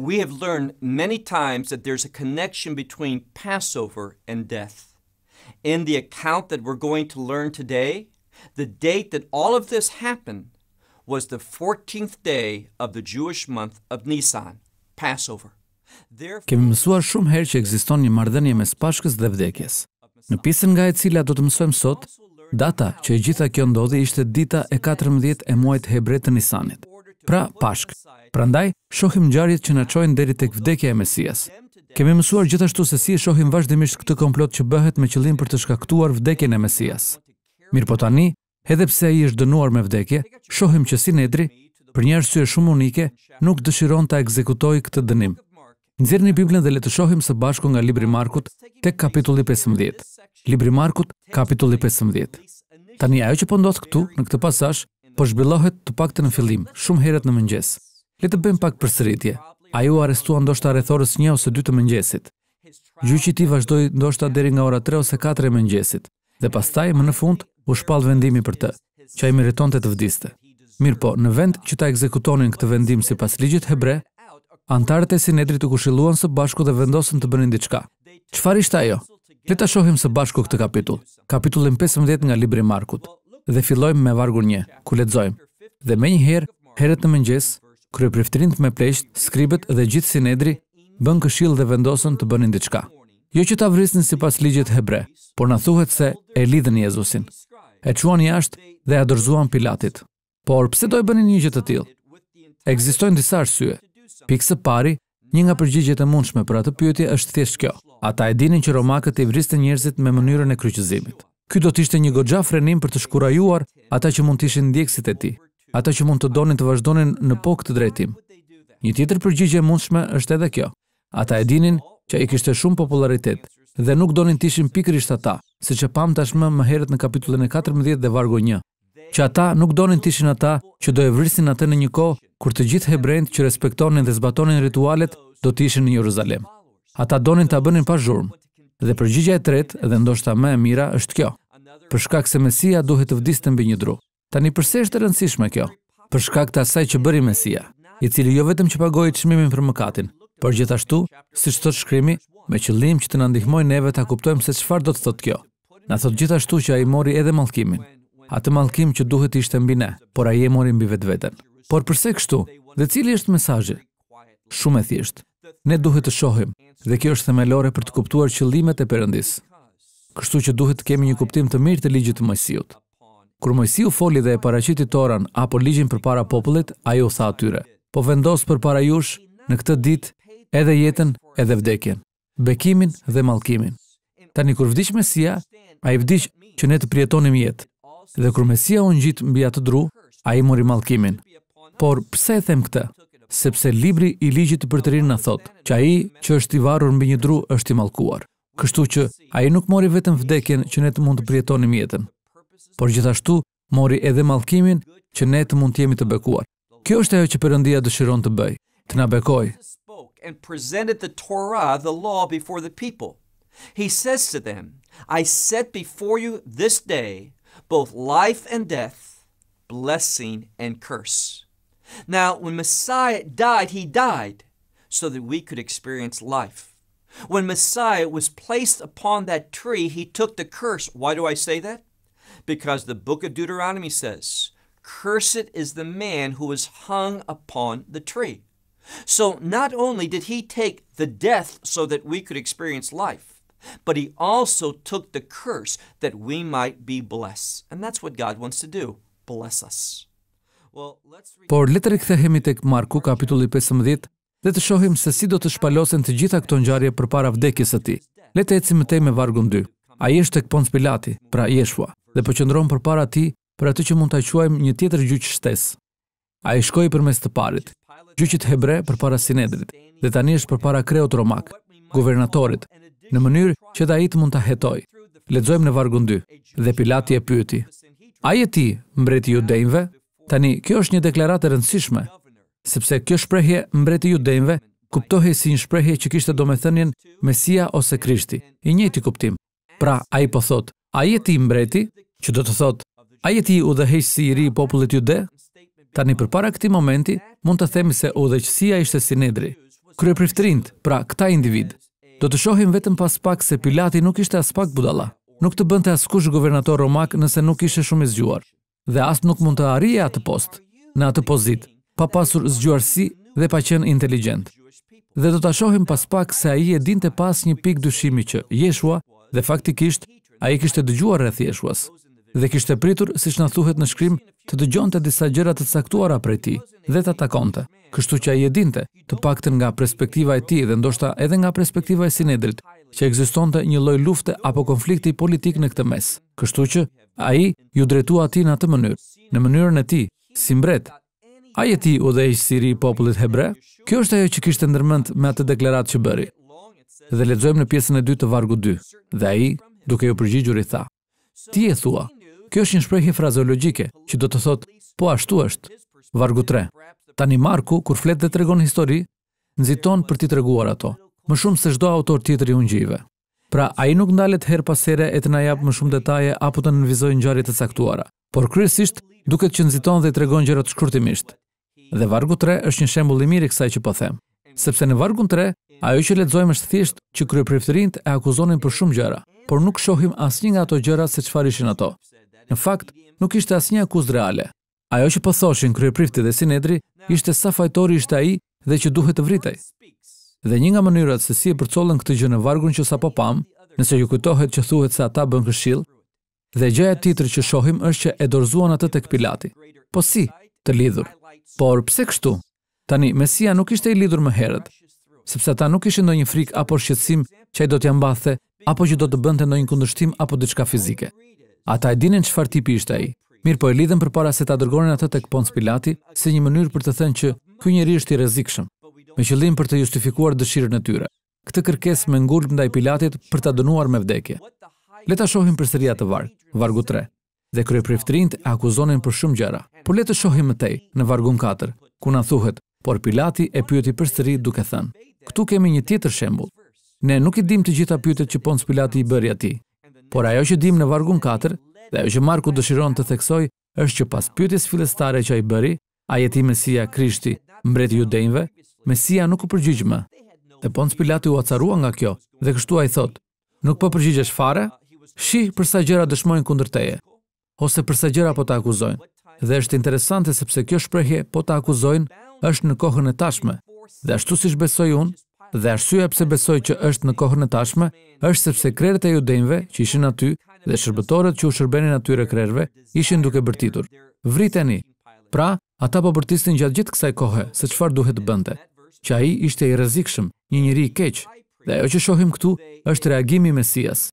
We have learned many times that there's a connection between Passover and death. In the account that we're going to learn today, the date that all of this happened was the 14th day of the Jewish month of Nisan, Passover. Kemi mësuar shumë herë që ekziston një marrëdhënie mes Pashkës dhe vdekjes. Në pjesën nga e cila do të mësojmë sot, data që e gjitha kjo ndodhi ishte dita e 14 e muajit hebre të Nisanit pra Pashk. Prandaj, shohim ngjarjet që na çojnë deri tek vdekja e Mesias. Kemë mësuar gjithashtu se si e shohim vazhdimisht këtë komplot që bëhet me qëllim për të shkaktuar vdekjen e Mesias. Mirë po tani, edhe pse ai është dënuar me vdekje, shohim që Sinedri, për një arsye shumë unike, nuk dëshiron ta ekzekutojë këtë dënim. Nxjerrni Biblën dhe le të shohim së bashku nga libri i Markut, tek kapitulli 15. Libri i Markut, kapitulli 15. Tani ajo që po ndodh këtu në këtë pasazh po zhbillohet të të në fillim, shumë herët në mëngjes. Le të bëjmë pak përsëritje. Ai u arrestua ndoshta rreth orës 1 ose 2 të mëngjesit. Gjyqi i vazhdoj vazhdoi ndoshta deri nga ora 3 ose 4 e mëngjesit dhe pastaj më në fund u shpall vendimi për të, që ai meritonte të vdiste. Mirë po, në vend që ta ekzekutonin këtë vendim si pas ligjit hebre, antarët e sinedrit u kushiluan së bashku dhe vendosën të bënin diçka. Qëfar ishte ajo? Le ta shohim së bashku këtë kapitull, kapitullin 15 nga libri Markut dhe fillojmë me vargu një, ku ledzojmë. Dhe me një herë, herët në mëngjes, e priftrinët me pleqt, skribet dhe gjithë sinedri, bën këshil dhe vendosën të bënin diçka. Jo që ta vrisnin si pas ligjet hebre, por në thuhet se e lidhen Jezusin. E quan jashtë dhe e dërzuan Pilatit. Por pse do e bënin një gjithë të tilë? Egzistojnë disa arsye. së pari, një nga përgjigjet e mundshme për atë pyetje është thjesht kjo. Ata e dinin që romakët i vriste njerëzit me mënyrën e kryqëzimit. Ky do të ishte një goxha frenim për të shkurajuar ata që mund të ishin ndjekësit e tij, ata që mund të donin të vazhdonin në po këtë drejtim. Një tjetër përgjigje e mundshme është edhe kjo. Ata e dinin që ai kishte shumë popularitet dhe nuk donin të ishin pikërisht ata, siç e pam tashmë më herët në kapitullin e 14 dhe vargu 1 që ata nuk donin të ishin ata që do e vrisin atë në një kohë kur të gjithë hebrejt që respektonin dhe zbatonin ritualet do të ishin në Jeruzalem. Ata donin ta bënin pa zhurmë, Dhe përgjigja e tretë dhe ndoshta më e mira është kjo. Për shkak se Mesia duhet të vdiste mbi një dru. Tani pse është e rëndësishme kjo? Për shkak të asaj që bëri Mesia, i cili jo vetëm që pagoi çmimin për mëkatin, por gjithashtu, siç thot shkrimi, me qëllim që të na ndihmojë neve ta kuptojmë se çfarë do të thotë kjo. Na thot gjithashtu që ai mori edhe mallkimin, atë mallkim që duhet të ishte mbi ne, por ai e mori mbi vetveten. Por pse kështu? Dhe cili është mesazhi? Shumë e thjeshtë ne duhet të shohim, dhe kjo është themelore për të kuptuar qëllimet e Perëndisë. Kështu që duhet të kemi një kuptim të mirë të ligjit të Mojsiut. Kur Mojsiu foli dhe e paraqiti Toran apo ligjin përpara popullit, ai u tha atyre: "Po vendos përpara jush në këtë ditë edhe jetën, edhe vdekjen, bekimin dhe mallkimin." Tani kur vdiq Mesia, ai vdiq që ne të prietonim jetë. Dhe kur Mesia u ngjit mbi atë dru, ai mori mallkimin. Por pse e them këtë? sepse libri i ligjit të përtërinë në thotë që aji që është i varur mbi një dru është i malkuar. Kështu që aji nuk mori vetën vdekjen që ne të mund të prietoni mjetën, por gjithashtu mori edhe malkimin që ne të mund të jemi të bekuar. Kjo është ajo që përëndia dëshiron të bëj, të në bekoj. He says to them, I set before you this day both life and death, blessing and curse. Now, when Messiah died, he died so that we could experience life. When Messiah was placed upon that tree, he took the curse. Why do I say that? Because the book of Deuteronomy says, Cursed is the man who is hung upon the tree. So not only did he take the death so that we could experience life, but he also took the curse that we might be blessed. And that's what God wants to do bless us. Por le të rikthehemi tek Marku kapitulli 15 dhe të shohim se si do të shpalosen të gjitha këto ngjarje përpara vdekjes së tij. Le të ecim tej me vargën 2. Ai është tek këpons Pilati, pra jeshua, dhe po për përpara tij për atë që mund ta quajmë një tjetër gjyq shtes. Ai shkoi përmes të parit, gjyqit hebre përpara sinedrit, dhe tani është përpara kreut romak, guvernatorit, në mënyrë që ai të mund ta hetojë. Lexojmë në vargun 2. Dhe Pilati e pyeti: "Ai e ti, mbreti i judejve?" Tani, kjo është një deklaratë rëndësishme, sepse kjo shprehje mbreti judejnve kuptohej si një shprehje që kishte do me thënjen Mesia ose Krishti, i njëti kuptim. Pra, a i po thot, a jeti mbreti, që do të thot, a jeti u dhe heqë si i ri i popullit jude? Tani, për para këti momenti, mund të themi se u dhe qësia ishte sinedri, krye priftrind, pra, këta individ. Do të shohim vetëm pas pak se Pilati nuk ishte as pak budala, nuk të bënte askush kush guvernator romak nëse nuk ishte shumë i zgjuar dhe asë nuk mund të arrije atë post, në atë pozit, pa pasur zgjuarësi dhe pa qenë inteligent. Dhe do të ashohim pas pak se a i e din të pas një pik dushimi që jeshua dhe faktikisht a i kishtë dëgjuar rreth jeshuas dhe kishtë pritur, si shna thuhet në shkrim, të dëgjon të disa gjërat të caktuara prej ti dhe të takonte, kështu që a i e dinte, të paktën nga perspektiva e ti dhe ndoshta edhe nga perspektiva e sinedrit, që egzistonte një loj lufte apo konflikti politik në këtë mes. Kështu që, A i ju drejtua ati në atë mënyrë, në mënyrën e ti, si mbret. A i e ti u dhe ishë siri i popullit hebre? Kjo është ajo që kishtë ndërmënd me atë deklarat që bëri. Dhe ledzojmë në pjesën e 2 të vargu 2, dhe a i, duke ju përgjigjur i tha. Ti e thua, kjo është një shprejhje frazeologike, që do të thotë, po ashtu është, vargu 3. Tani Marku, kur flet dhe tregon histori, nëziton për ti treguar ato, më shumë se shdo autor tjetëri unë gjive. Pra, a i nuk ndalet her pasere e të na japë më shumë detaje apo të nënvizoj në gjarit të saktuara. Por kryesisht, duket që nëziton dhe i tregon gjërat shkurtimisht. Dhe vargu 3 është një shembul i mirë i kësaj që po them. Sepse në vargun 3, ajo që ledzojmë është thisht që kryepriftërinët e akuzonin për shumë gjëra, por nuk shohim asnjë nga ato gjëra se çfarë ishin ato. Në fakt, nuk ishte asnjë akuzë reale. Ajo që po thoshin kryeprifti dhe sinedri ishte sa fajtori ishte ai dhe që duhet të vritej. Dhe një nga mënyrat se si e përcollën këtë gjë në vargun që sapo pam, nëse ju kujtohet që thuhet se ata bën këshill, dhe gjëja tjetër që shohim është që e dorzuan atë tek Pilati. Po si? Të lidhur. Por pse kështu? Tani Mesia nuk ishte i lidhur më herët, sepse ata nuk kishin ndonjë frikë apo shqetësim që ai do t'ja mbathte apo që do të bënte ndonjë kundërshtim apo diçka fizike. Ata e dinin çfarë tipi ishte ai. Mirpo e lidhën përpara se ta dërgonin atë tek Pont Pilati, si një mënyrë për të thënë që ky njerëz është i rrezikshëm me qëllim për të justifikuar dëshirën e tyre. Këtë kërkesë me ngurt ndaj Pilatit për ta dënuar me vdekje. Le ta shohim përsëri atë varg, vargu 3. Dhe kryepriftrinë e akuzonin për shumë gjëra. Por le të shohim më tej në vargun 4, ku na thuhet, por Pilati e pyeti përsëri duke thënë: "Ktu kemi një tjetër shembull. Ne nuk i dimë të gjitha pyetjet që Pont Pilati i bëri atij." Por ajo që dimë në vargun 4, dhe ajo që Marku dëshiron të theksoj, është që pas pyetjes filestare që ai bëri, a jeti Mesia Krishti, mbreti i judenjve, Mesia nuk u përgjigj më. Dhe Ponc Pilati u acarua nga kjo, dhe kështu a i thot, nuk po përgjigjesh fare, shi përsa gjera dëshmojnë kundër teje, ose përsa gjera po të akuzojnë. Dhe është interesante sepse kjo shprehje po të akuzojnë është në kohën e tashme, dhe ashtu si shbesoj unë, dhe arsyeja pse besoj që është në kohën e tashme, është sepse krerët e judejnëve që ishin aty dhe shërbëtorët që u shërbenin atyre krerëve ishin duke bërtitur. Vriteni. Pra, ata po bërtisnin gjatë gjithë kësaj kohe se çfarë duhet të bënte. Qaj ishte i rrezikshëm, një njeri i keq, dhe ajo që shohim këtu është reagimi i Mesias.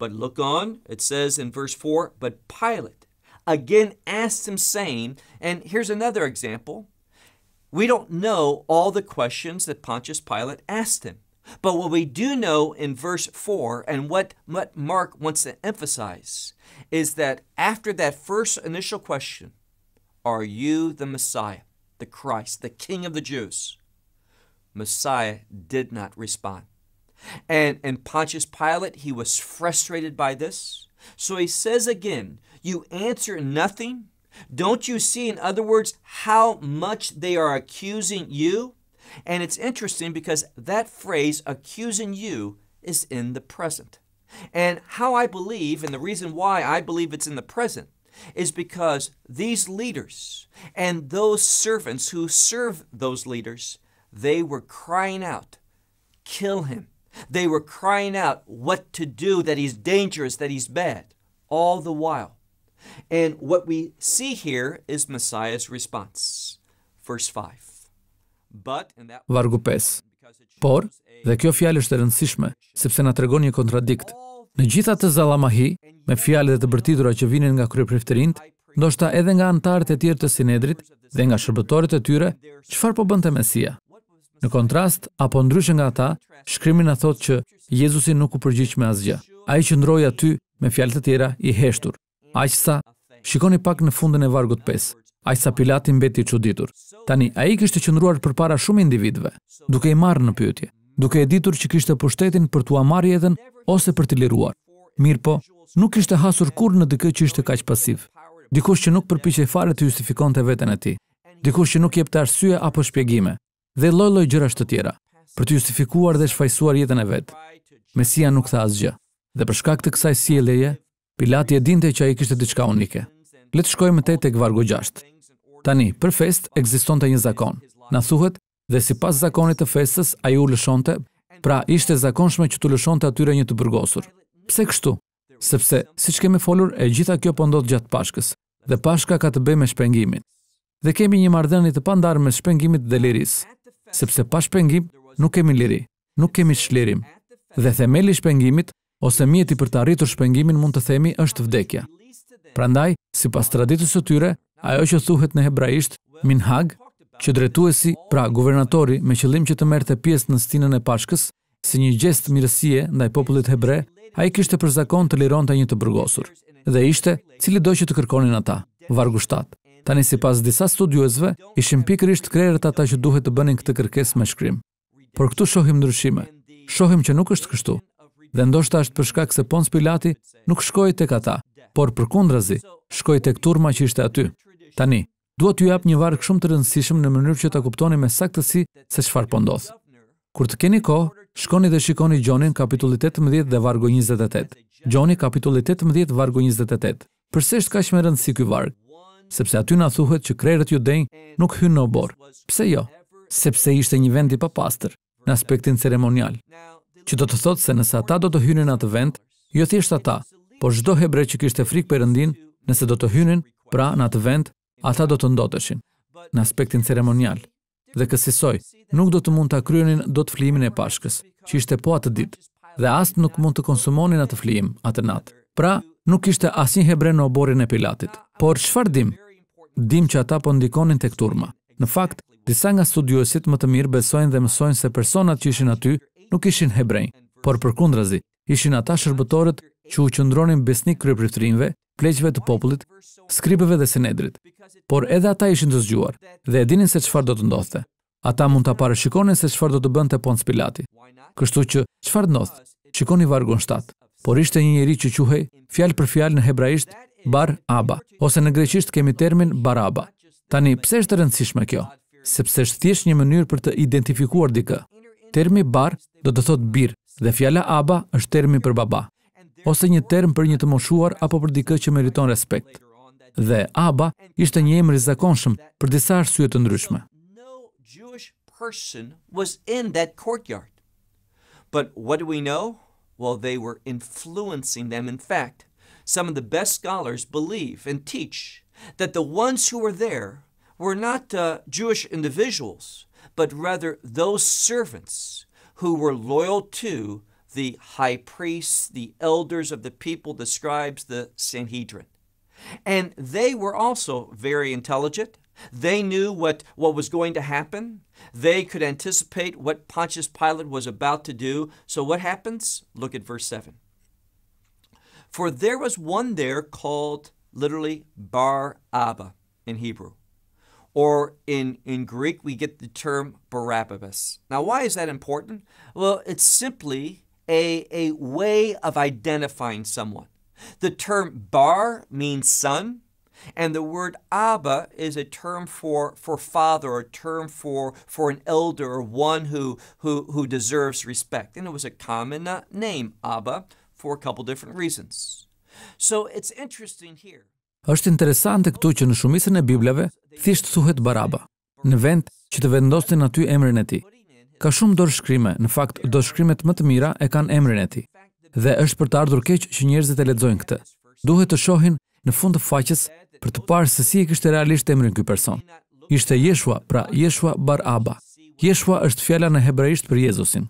But look on, it says in verse 4, but Pilate again asked him saying, and here's another example. We don't know all the questions that Pontius Pilate asked him. But what we do know in verse 4 and what, what Mark wants to emphasize is that after that first initial question, Are you the Messiah? the Christ, the King of the Jews. Messiah did not respond. And, and Pontius Pilate, he was frustrated by this. So he says again, You answer nothing. Don't you see, in other words, how much they are accusing you? And it's interesting because that phrase, accusing you, is in the present. And how I believe, and the reason why I believe it's in the present, is because these leaders and those servants who serve those leaders, they were crying out, kill him. They were crying out what to do, that he's dangerous, that he's bad, all the while. And what we see here is Messiah's response. Verse 5. But Por, dhe kjo fjalë është e rëndësishme, sepse na tregon një kontradikt. Në gjitha të zalamahi, me fjallet e të bërtitura që vinin nga krye ndoshta edhe nga antarët e tjerë të sinedrit dhe nga shërbëtorit e tyre, qëfar po bënd të mesia? Në kontrast, apo ndryshë nga ta, shkrymin a thot që Jezusi nuk u përgjith me asgja. A i që ndroj aty me fjallet të tjera i heshtur. A i sa, shikoni pak në fundën e vargut 5. A i sa pilatin beti që ditur. Tani, a i kështë qëndruar për para shumë individve, duke i marrë në pyetje duke e ditur që kishte pushtetin për t'u amari edhen ose për t'i liruar. Mirë po, nuk kishte hasur kur në dhe këtë që ishte kaq pasiv. Dikush që nuk përpiche e fare të justifikon të vetën e ti. Dikush që nuk jep të arsye apo shpjegime dhe loj loj gjëra shtë tjera për të justifikuar dhe shfajsuar jetën e vetë. Mesia nuk tha asgjë dhe për shkak të kësaj si e leje, Pilati e dinte që a i kishte diçka unike. Le të shkojmë të e këvargo Tani, për fest, ekzistonte një zakon. Na thuhet, dhe si pas zakonit të festës, a ju lëshonte, pra ishte zakonshme që të lëshonte atyre një të bërgosur. Pse kështu? Sepse, si që kemi folur, e gjitha kjo pëndot po gjatë pashkës, dhe pashka ka të bëj me shpengimin. Dhe kemi një mardhenit të pandarë me shpengimit dhe liris, sepse pa shpengim, nuk kemi liri, nuk kemi shlirim. Dhe themeli shpengimit, ose mjeti për të arritur shpengimin mund të themi është vdekja. Prandaj, si pas traditës të tyre, ajo që thuhet në hebraisht, minhag, që drejtuesi, pra guvernatori, me qëllim që të merte pjesë në stinën e pashkës, si një gest mirësie ndaj popullit hebre, a i kishte për zakon të liron të një të burgosur, dhe ishte cili do që të kërkonin ata, vargu 7. Tani si pas disa studiuesve, ishim pikërisht krejrët ata që duhet të bënin këtë kërkes me shkrim. Por këtu shohim ndryshime, shohim që nuk është kështu, dhe ndoshta është për shkak se Pons Pilati nuk shkoi tek ata, por përkundrazi, shkoi tek turma që ishte aty. Tani, dua t'ju jap një varg shumë të rëndësishëm në mënyrë që ta kuptoni me saktësi se çfarë po ndodh. Kur të keni kohë, shkoni dhe shikoni Gjonin kapitulli 18 dhe vargu 28. Gjoni kapitulli 18 vargu 28. Përse është kaq më rëndësi ky varg? Sepse aty na thuhet që krerët judej nuk hyn në obor. Pse jo? Sepse ishte një vend i papastër në aspektin ceremonial. Që do të thotë se nëse ata do të hynin atë vend, jo thjesht ata, por çdo hebre që kishte frikë Perëndin, nëse do të hynin, pra në atë vend ata do të ndodheshin në aspektin ceremonial dhe kësisoj, nuk do të mund të kryonin do të flimin e pashkës, që ishte po atë ditë, dhe asë nuk mund të konsumonin atë flim atë natë. Pra, nuk ishte asin hebre në oborin e pilatit, por qëfar dim? Dim që ata po ndikonin të këturma. Në fakt, disa nga studiosit më të mirë besojnë dhe mësojnë se personat që ishin aty nuk ishin hebrejnë, por për kundrazi, ishin ata shërbëtorët që u qëndronin besnik kryptrimve pleqve të popullit, skripeve dhe senedrit. por edhe ata ishin të zgjuar dhe edinin se qëfar do të ndodhte. Ata mund të apare shikoni se qëfar do të bënd të Pons Pilati. Kështu që, qëfar ndodhë, shikoni vargun 7, por ishte një njeri që quhej, fjal për fjal në hebraisht, bar aba, ose në greqisht kemi termin bar aba. Tani, pse është rëndësishme kjo? Sepse është thjesht një mënyrë për të identifikuar dikë. Termi bar do të thot bir, dhe fjala aba është termi për baba ose një term për një të moshuar apo për dikë që meriton respekt. Dhe Abba ishte një emër i zakonshëm për disa arsye të ndryshme. But what do we know? Well, they were influencing them in fact. Some of the best scholars believe and teach that the ones who were there were not uh, Jewish individuals, but rather those servants who were loyal to the high priests, the elders of the people, the scribes, the Sanhedrin. And they were also very intelligent. They knew what, what was going to happen. They could anticipate what Pontius Pilate was about to do. So what happens? Look at verse 7. For there was one there called literally Bar Abba in Hebrew. Or in, in Greek, we get the term Barabbas. Now, why is that important? Well, it's simply a a way of identifying someone. The term bar means son and the word abba is a term for for father a term for for an elder or one who who who deserves respect. And it was a common uh, name abba for a couple different reasons. So it's interesting here. Është interesante këtu që në shumicën e Biblave thjesht thuhet Baraba, në vend që të vendosin aty emrin e tij. Ka shumë dorëshkrime, në fakt dorëshkrimet më të mira e kanë emrin e tij. Dhe është për të ardhur keq që njerëzit e lexojnë këtë. Duhet të shohin në fund të faqes për të parë se si e kishte realisht emrin ky person. Ishte Yeshua, pra Yeshua Bar Abba. Yeshua është fjala në hebraisht për Jezusin.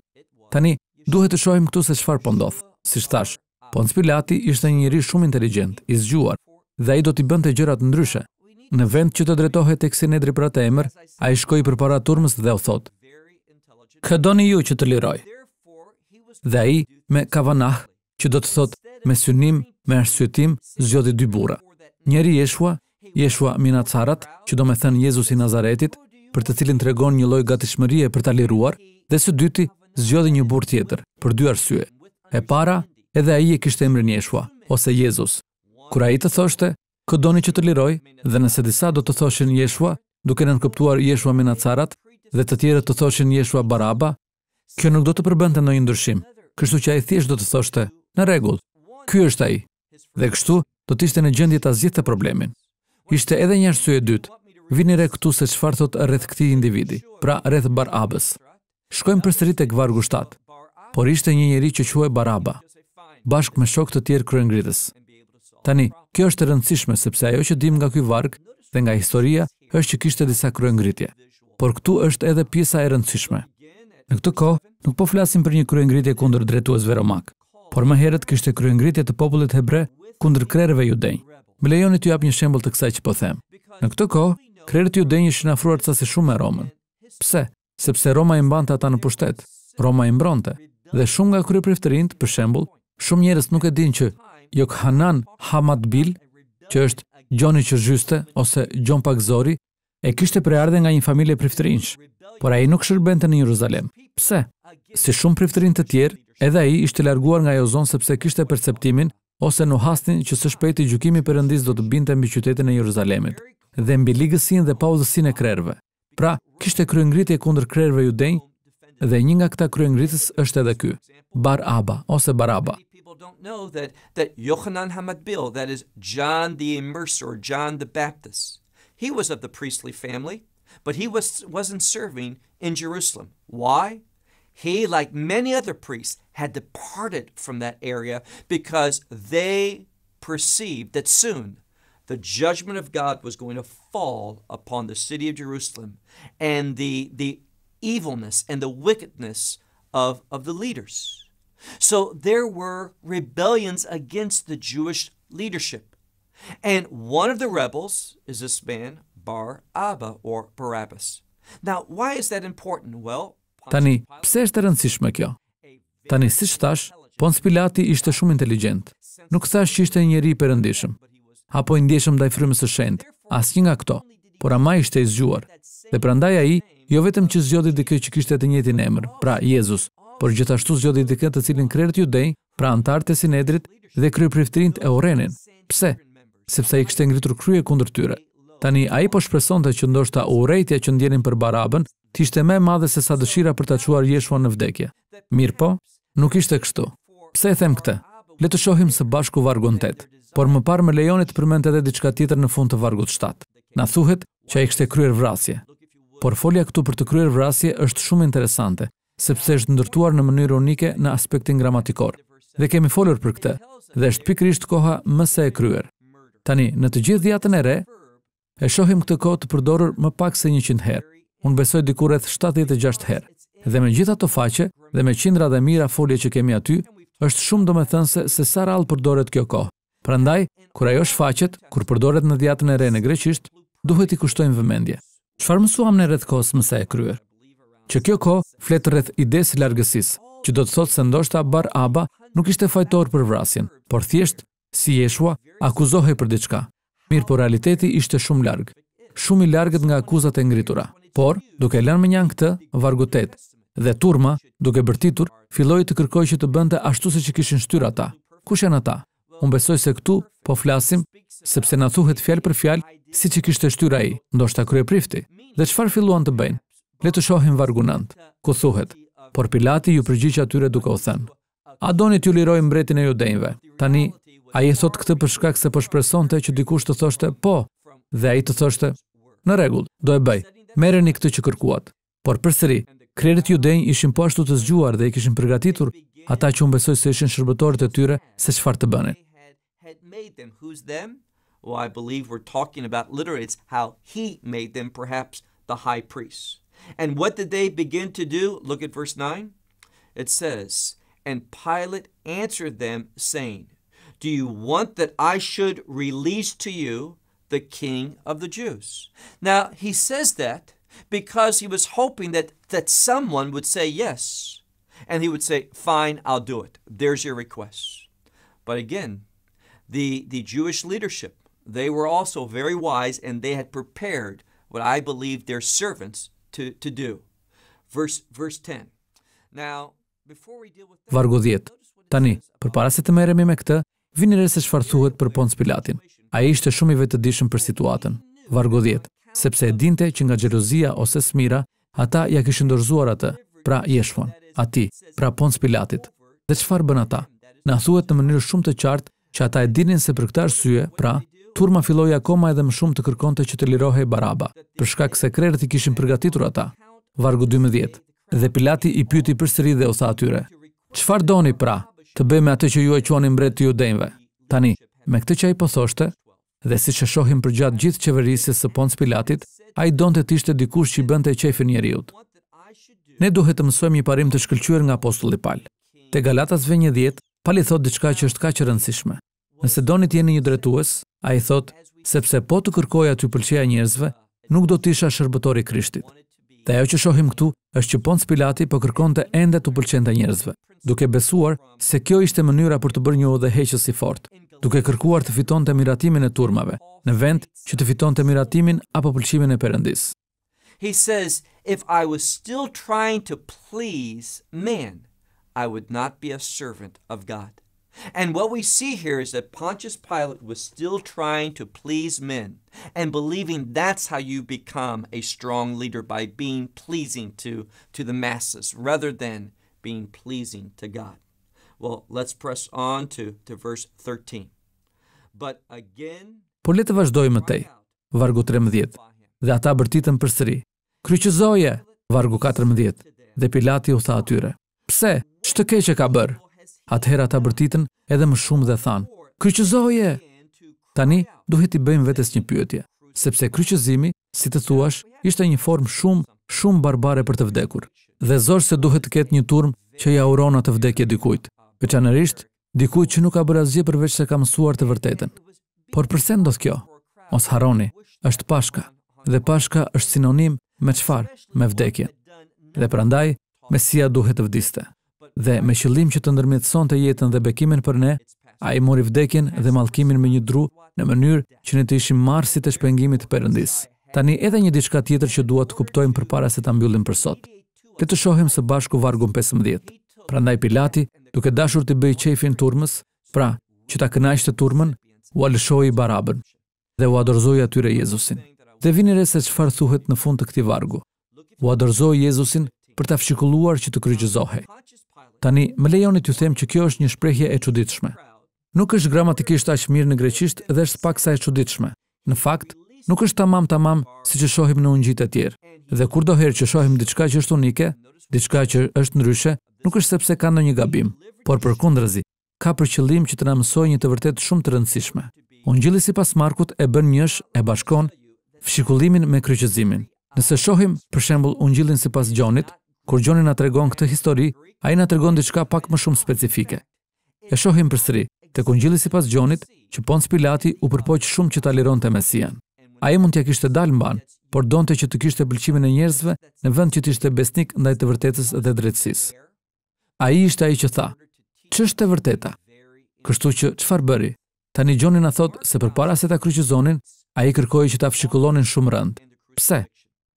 Tani duhet të shohim këtu se çfarë po ndodh. Siç thash, Pons Pilati ishte një njeri shumë inteligjent, i zgjuar, dhe ai do t'i bënte gjëra të ndryshe. Në vend që të drejtohej tek Sinedri për atë emër, ai shkoi përpara turmës dhe u thotë: këdoni ju që të liroj. Dhe i me kavanah, që do të thot me synim, me arsytim, zgjodi dy bura. Njeri jeshua, jeshua minacarat, që do me thënë Jezus i Nazaretit, për të cilin të regon një loj gatishmërie për të liruar, dhe së dyti, zgjodi një bur tjetër, për dy arsye. E para, edhe a i e kishtë emrin jeshua, ose Jezus. Kura i të thoshte, këdoni që të liroj, dhe nëse disa do të thoshin jeshua, duke në nënkëptuar jeshua minacarat, dhe të tjerët të thoshin Jeshua Baraba, kjo nuk do të përbënte ndonjë ndryshim. Kështu që ai thjesht do të thoshte, në rregull, ky është ai. Dhe kështu do të ishte në gjendje ta zgjidhte problemin. Ishte edhe një arsye dytë. Vini re këtu se çfarë thot rreth këtij individi, pra rreth Barabës. Shkojmë përsëri tek vargu 7. Por ishte një njerëz që quhej Baraba, bashkë me shokë të tjerë kryengritës. Tani, kjo është e rëndësishme sepse ajo që dim nga ky varg dhe nga historia është që kishte disa kryengritje por këtu është edhe pjesa e rëndësishme. Në këtë kohë, nuk po flasim për një kryengritje kundër drejtuesve romak, por më herët kishte kryengritje të popullit hebre kundër krerëve judej. Më lejoni t'ju jap një shembull të kësaj që po them. Në këtë kohë, krerët judej ishin afruar të sa si shumë me Romën. Pse? Sepse Roma i mbante ata në pushtet. Roma i mbronte dhe shumë nga kryepriftërinj, për shembull, shumë njerëz nuk e dinë që Johanan Hamadbil, që është Gjoni që zhyste, ose Gjon Pakzori, e kishte prearde nga një familje priftërinsh, por a i nuk shërbente në Jeruzalem. Pse? Si shumë priftërin të tjerë, edhe a i ishte larguar nga jo zonë sepse kishte perceptimin ose në hastin që së shpejti gjukimi përëndis do të binte mbi qytetin e Jeruzalemit, dhe mbi ligësin dhe pauzësin e krerve. Pra, kishte kryengritje kundër krerve ju denjë, dhe një nga këta kryengritës është edhe ky, Bar Abba, ose Bar Abba. don't know that that Yohanan Hamadbil that is John the Immerser John the Baptist He was of the priestly family, but he was, wasn't serving in Jerusalem. Why? He, like many other priests, had departed from that area because they perceived that soon the judgment of God was going to fall upon the city of Jerusalem and the, the evilness and the wickedness of, of the leaders. So there were rebellions against the Jewish leadership. And one of the rebels is this man Bar Abba or Barabbas. Now, why is that important? Well, Tani, pse është e rëndësishme kjo? Tani, siç thash, Pontius Pilati ishte shumë inteligjent. Nuk thash që ishte një njerëz i perëndishëm, apo i ndjeshëm ndaj frymës së shenjtë, asnjë nga këto, por ama ishte i zgjuar. Dhe prandaj ai jo vetëm që zgjodhi dikë që kishte të njëjtin emër, pra Jezus, por gjithashtu zgjodhi dikë të cilin krerët judej, pra antarët e sinedrit dhe kryeprefterin e Orenin. Pse? sepse i kështë ngritur krye kundër tyre. Tani, a i po shpreson të që ndoshta rejtja që ndjenin për barabën, të ishte me madhe se sa dëshira për të quar jeshua në vdekje. Mirë po, nuk ishte kështu. Pse e them këte? Le të shohim së bashku vargun 8, por më parë me lejonit përmente edhe diçka tjetër në fund të vargut 7. Na thuhet që ai kishte kryer vrasje. Por folja këtu për të kryer vrasje është shumë interesante, sepse është ndërtuar në mënyrë unike në aspektin gramatikor. Dhe kemi folur për këtë, dhe është pikrisht koha më se e kryer. Tani, në të gjithë dhjatën e re, e shohim këtë kohë të përdorur më pak se 100 herë. Unë besoj diku rreth 76 herë. Dhe me gjitha të faqe, dhe me qindra dhe mira folje që kemi aty, është shumë do me thënëse se sa rralë përdoret kjo kohë. Prandaj, kur ajo shfaqet, kur përdoret në dhjatën e re në greqisht, duhet i kushtojmë vëmendje. Çfarë mësuam në rreth kohës mëse e kryer? Që kjo kohë fletë rreth ides largësisë, që do të thotë se ndoshta bar aba nuk ishte fajtor për vrasjen, por thjesht si Jeshua, akuzohej për diçka. Mirë por realiteti ishte shumë largë, shumë i largët nga akuzat e ngritura. Por, duke lënë me njën këtë, vargutet, dhe turma, duke bërtitur, filloi të kërkoj që të bënte ashtu se që kishin shtyra ta. Kush janë ata? Unë besoj se këtu po flasim, sepse na thuhet fjalë për fjalë si që kishte shtyra i, ndoshta krye prifti. Dhe qëfar filluan të bëjnë? Le të shohim vargunant, ku thuhet, por Pilati ju përgjyqë atyre duke u thënë. A ju liroj mbretin e judejnve, tani A i thot këtë për shkak se po shpresonte që dikush të thoshte po, dhe ai të thoshte në rregull, do e bëj. Merreni këtë që kërkuat. Por përsëri, krerët judejnë ishin po ashtu të zgjuar dhe i kishin përgatitur ata që unë besoj se ishin shërbëtorët e tyre se çfarë të bënin. Well, I believe we're talking about literally how he made them perhaps the high And what did they begin to do? Look at verse 9. It says, And answered them, saying, Do you want that I should release to you the king of the Jews? Now, he says that because he was hoping that, that someone would say yes. And he would say, Fine, I'll do it. There's your request. But again, the, the Jewish leadership, they were also very wise and they had prepared what I believe their servants to, to do. Verse, verse 10. Now, before we deal with that, Tani, përpara se të me Vini re se çfarë thuhet për Pons Pilatin. Ai ishte shumë i vetëdijshëm për situatën. 10. sepse e dinte që nga xhelozia ose smira, ata ja kishin ndorzuar atë, pra Jeshuan, aty, pra Pons Pilatit. Dhe çfarë bën ata? Na thuhet në mënyrë shumë të qartë që ata e dinin se për këtë arsye, pra, turma filloi akoma edhe më shumë të kërkonte që të lirohej Baraba, për shkak se krerët i kishin përgatitur ata. Vargu 12. Dhe Pilati i pyeti përsëri dhe u tha atyre: "Çfarë doni pra?" të bëjmë atë që ju e quani mbret të judejve. Tani, me këtë që ai po thoshte, dhe siç e shohim përgjat gjithë qeverisë së Pont Pilatit, ai donte të ishte dikush që bënte qefin njeriu. Ne duhet të mësojmë një parim të shkëlqyer nga apostulli Paul. Te Galatas 2:10, i thot diçka që është kaq e rëndësishme. Nëse doni të jeni një dretues, a i thot, sepse po të kërkoja të ju përqeja njërzve, nuk do të isha shërbëtori krishtit. Dhe ajo që shohim këtu, është që Pons Pilati po kërkon të endet të përqen të njërzve duke besuar se kjo ishte mënyra për të bërë një udhë heqës si fort, duke kërkuar të fiton të miratimin e turmave, në vend që të fiton të miratimin apo pëlqimin e përëndis. He says, if I was still trying to please men, I would not be a servant of God. And what we see here is that Pontius Pilate was still trying to please men and believing that's how you become a strong leader by being pleasing to, to the masses rather than being pleasing to God. Well, let's press on to to verse 13. But again, Po le të vazhdojmë më tej. Vargu 13. Dhe ata bërtitën përsëri. Kryqëzoje, vargu 14. Dhe Pilati u tha atyre: "Pse? Ç'të ke që ka bërë, Atëherë ata bërtitën edhe më shumë dhe than: "Kryqëzoje!" Tani duhet i bëjmë vetes një pyetje, sepse kryqëzimi, si të thuash, ishte një formë shumë, shumë barbare për të vdekur dhe zorë se duhet të ketë një turm që ja uron atë vdekje dikujt. Veçanërisht, dikujt që nuk ka bërë asgjë përveç se ka mësuar të vërtetën. Por pse ndodh kjo? Mos harroni, është Pashka dhe Pashka është sinonim me çfarë? Me vdekjen. Dhe prandaj, Mesia duhet të vdiste. Dhe me qëllim që të ndërmjetëson të jetën dhe bekimin për ne, a i mori vdekjen dhe malkimin me një dru në mënyrë që ne të ishim marsit të shpengimit përëndis. Tani edhe një diçka tjetër që duhet të kuptojmë për para se të ambyllim për sotë le të shohim së bashku vargun 15. Pra ndaj Pilati, duke dashur të bëj qefin turmës, pra që ta kënaq të turmën, u alëshoj barabën dhe u adorzoj atyre Jezusin. Dhe vini re se çfarë thuhet në fund të këti vargu. U adorzoj Jezusin për ta fshikulluar që të kryqëzohej. Tani, më lejoni të them që kjo është një shprejhje e quditshme. Nuk është gramatikisht aqë mirë në greqisht dhe është pak sa e çuditshme. Në fakt, nuk është tamam tamam siç e shohim në ungjit e tjerë. Dhe kur herë që shohim diçka që është unike, diçka që është ndryshe, nuk është sepse ka ndonjë gabim, por përkundrazi, ka për qëllim që të na mësojë një të vërtet shumë të rëndësishme. Ungjilli sipas Markut e bën njësh e bashkon fshikullimin me kryqëzimin. Nëse shohim për shembull ungjillin sipas Gjonit, kur Gjoni na tregon këtë histori, ai na tregon diçka pak më shumë specifike. E shohim përsëri tek ungjilli sipas Gjonit që Pontius Pilati u përpoq shumë që ta lironte Mesian. A i mund të kishte dalë mban, por donte që të kishte pëlqimin e njerëzve në vend që t'ishte besnik ndaj të vërtetës dhe drejtsis. A i ishte a i që tha, që është të vërteta? Kështu që, farë bëri? Tani Gjoni në thot se për para se ta kryqizonin, a i kërkoj që ta fshikullonin shumë rënd. Pse?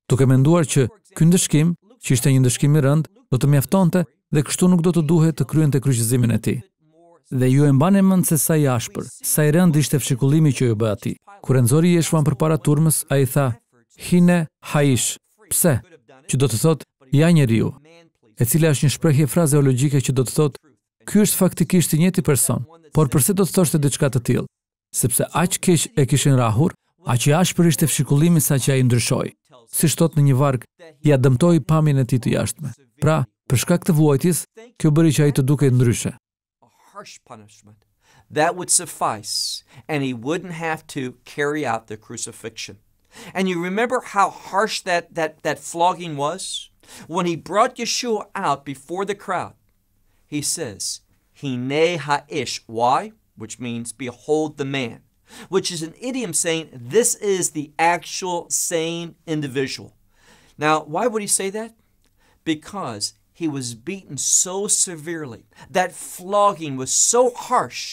Tuk e menduar që këndëshkim, që ishte një ndëshkim i rënd, do të mjaftonte dhe kështu nuk do të duhet të kryen të kryqizimin e ti dhe ju e mbanë mëndë se sa i ashpër, sa i rënd ishte fshikullimi që ju bë atij. Kur Enzori për përpara turmës, ai tha: "Hine haish." Pse? Që do të thotë ja njeriu, e cila është një shprehje frazeologjike që do të thotë ky është faktikisht i njëjti person. Por përse do të thoshte diçka të tillë? Sepse aq keq e kishin rrahur, aq që ashpër ishte fshikullimi sa që ai ndryshoi. Si shtot në një varg, ja dëmtoi pamjen e tij të jashtme. Pra, për shkak të vuajtjes, kjo bëri që ai të duket ndryshe. harsh punishment. That would suffice, and he wouldn't have to carry out the crucifixion. And you remember how harsh that, that, that flogging was? When he brought Yeshua out before the crowd, he says, Hine ha'ish. Why? Which means, behold the man, which is an idiom saying this is the actual same individual. Now, why would he say that? Because he was beaten so severely that flogging was so harsh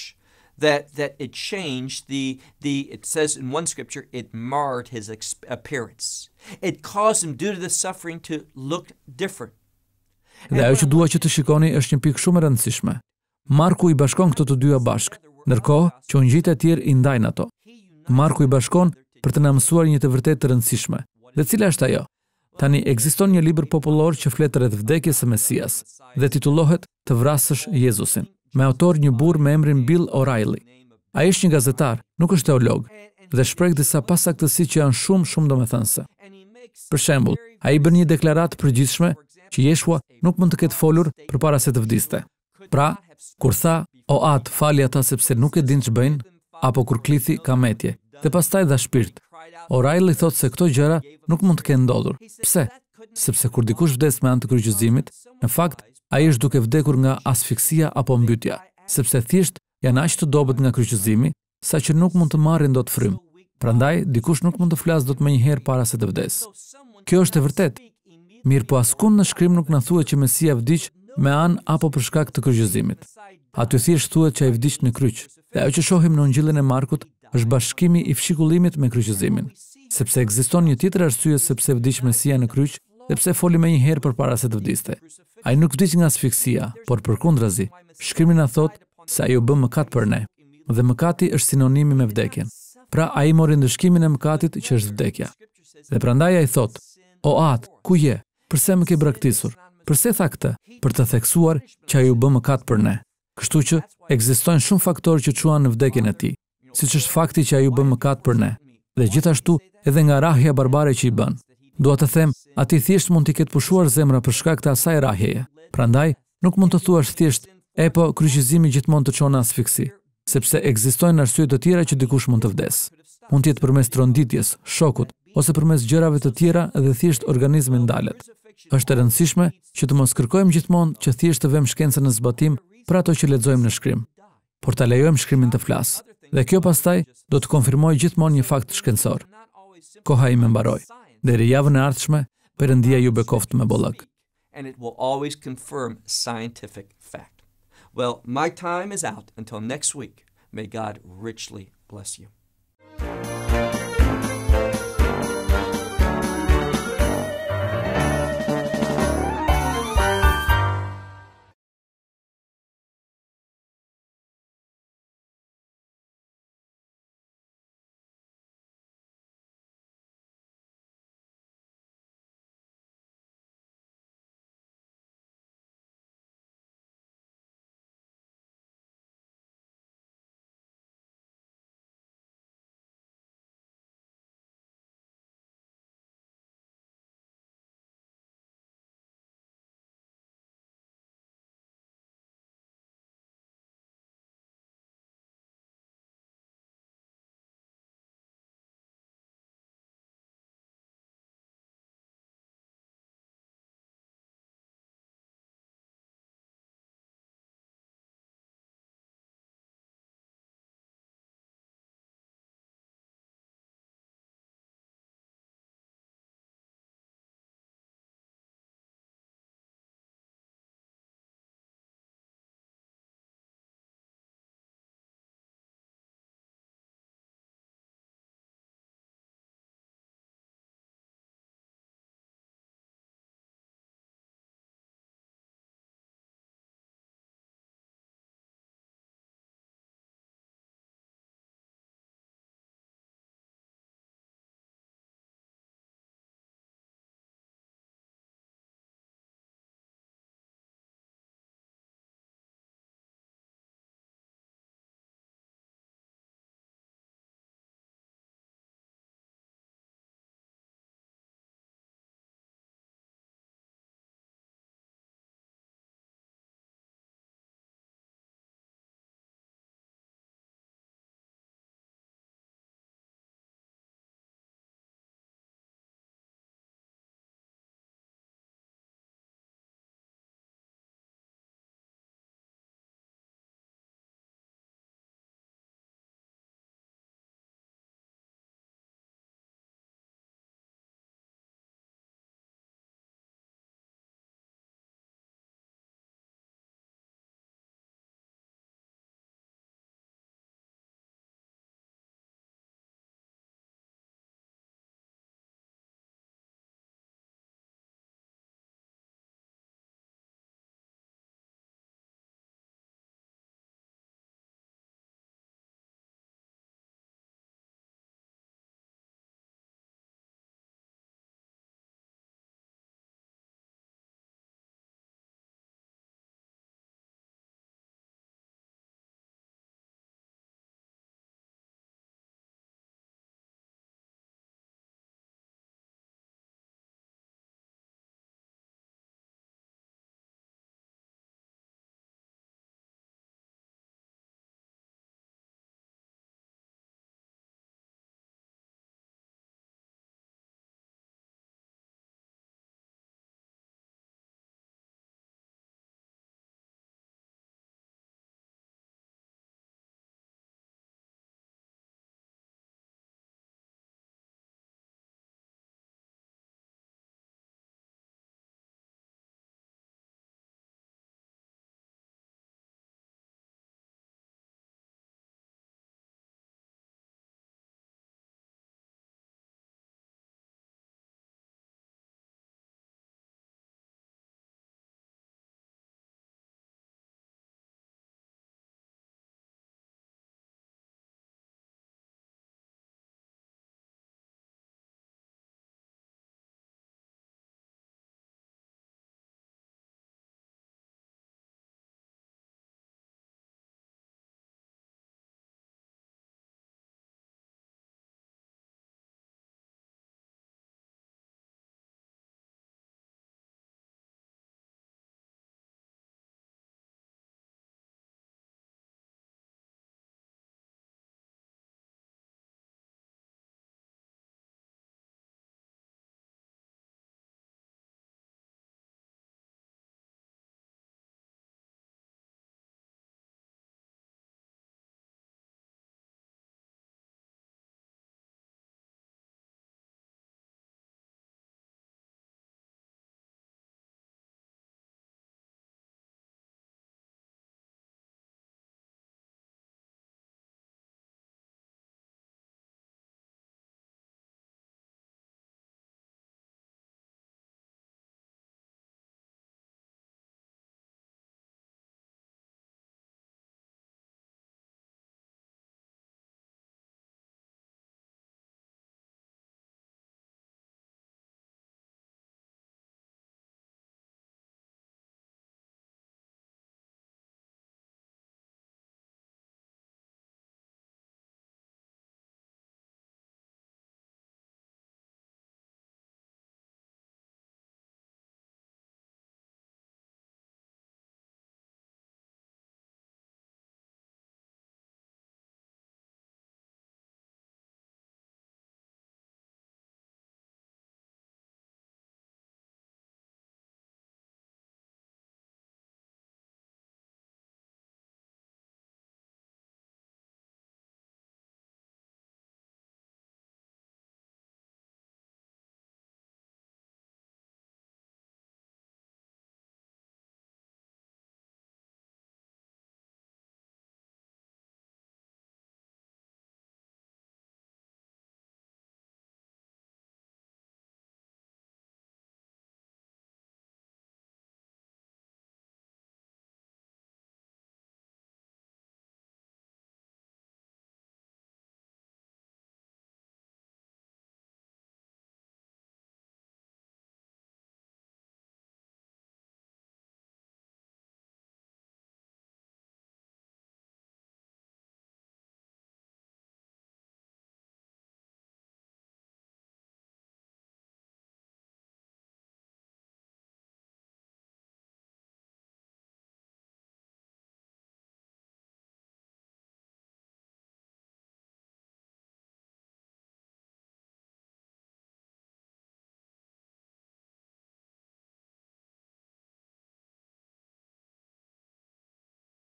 that that it changed the the it says in one scripture it marred his appearance it caused him due to the suffering to look different dhe ajo që dua që të shikoni është një pikë shumë e rëndësishme Marku i bashkon këto të dyja bashk ndërkohë që unë gjithë e tjerë i ndajnë ato Marku i bashkon për të na mësuar një të vërtetë të rëndësishme dhe cila është ajo Tani ekziston një libër popullor që flet rreth vdekjes së Mesias dhe titullohet Të vrasësh Jezusin, me autor një burr me emrin Bill O'Reilly. Ai është një gazetar, nuk është teolog, dhe shpreh disa pasaktësi që janë shumë shumë domethënëse. Për shembull, ai bën një deklaratë përgjithshme që Jeshua nuk mund të ketë folur përpara se të vdiste. Pra, kur tha, "O Atë, falja ta sepse nuk e din bëjnë, apo kur klithi kametje, dhe pastaj dha shpirt, Oraili thot se këto gjëra nuk mund të kenë ndodhur. Pse? Sepse kur dikush vdes me anë të kryqëzimit, në fakt ai është duke vdekur nga asfiksia apo mbytyja, sepse thjesht janë aq të dobët nga kryqëzimi saqë nuk mund të marrin dot frym. Prandaj dikush nuk mund të flas dot më njëherë para se të vdes. Kjo është e vërtetë. Mirpo askund në shkrim nuk na thuhet që Mesia vdiq me anë apo për shkak të kryqëzimit. Aty thjesht thuhet që ai vdiq në kryq. Dhe ajo që shohim në Ungjillin e Markut është bashkimi i fshikullimit me kryqëzimin. Sepse ekziston një tjetër arsye sepse vdiq Mesia në kryq, dhe pse foli më një herë përpara se të vdiste. Ai nuk vdiq nga asfiksia, por përkundrazi, shkrimi na thot se ai u bë mëkat për ne. Dhe mëkati është sinonimi me vdekjen. Pra ai mori ndëshkimin e mëkatit që është vdekja. Dhe prandaj ai thot: "O at, ku je? Përse më ke braktisur? Përse tha këtë? Për të theksuar që ai u bë mëkat për ne." Kështu që ekzistojnë shumë faktorë që çuan në vdekjen e tij që është fakti që ai u bën mëkat për ne. Dhe gjithashtu edhe nga rahja barbare që i bën. Dua të them, ati thjesht mund t'i ketë pushuar zemra për shkak të asaj rahjeje. Prandaj, nuk mund të thuash thjesht, e po, kryqizimi gjithmonë të qona asfiksi, sepse egzistojnë arsye të tjera që dikush mund të vdes. Mund tjetë përmes të ronditjes, shokut, ose përmes gjërave të tjera dhe thjesht organizmin ndalet. Êshtë e rëndësishme që të mos kërkojmë gjithmonë që thjesht të vem shkencën në zbatim për ato që ledzojmë në shkrim, por të lejojmë shkrimin të flasë. Dhe kjo pastaj do të konfirmoj gjithmonë një fakt shkencor. Koha ime mbaroi. Deri javën e ardhshme, Perëndia ju bekoft me bollëk. And it will always confirm scientific fact. Well, my time is out until next week. May God richly bless you.